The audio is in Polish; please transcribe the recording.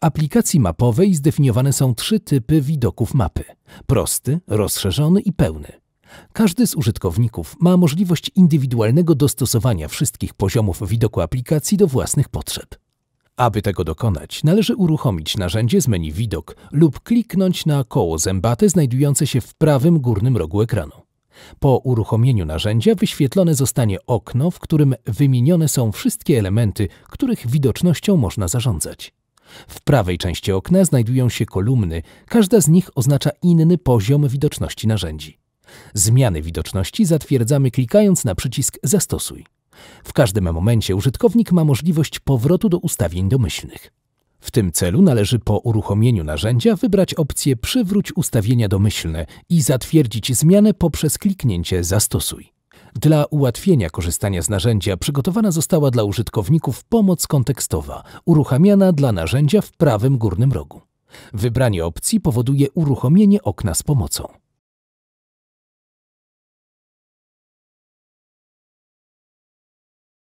W aplikacji mapowej zdefiniowane są trzy typy widoków mapy: prosty, rozszerzony i pełny. Każdy z użytkowników ma możliwość indywidualnego dostosowania wszystkich poziomów widoku aplikacji do własnych potrzeb. Aby tego dokonać, należy uruchomić narzędzie z menu Widok lub kliknąć na koło zębate znajdujące się w prawym górnym rogu ekranu. Po uruchomieniu narzędzia wyświetlone zostanie okno, w którym wymienione są wszystkie elementy, których widocznością można zarządzać. W prawej części okna znajdują się kolumny, każda z nich oznacza inny poziom widoczności narzędzi. Zmiany widoczności zatwierdzamy klikając na przycisk Zastosuj. W każdym momencie użytkownik ma możliwość powrotu do ustawień domyślnych. W tym celu należy po uruchomieniu narzędzia wybrać opcję Przywróć ustawienia domyślne i zatwierdzić zmianę poprzez kliknięcie Zastosuj. Dla ułatwienia korzystania z narzędzia przygotowana została dla użytkowników pomoc kontekstowa, uruchamiana dla narzędzia w prawym górnym rogu. Wybranie opcji powoduje uruchomienie okna z pomocą.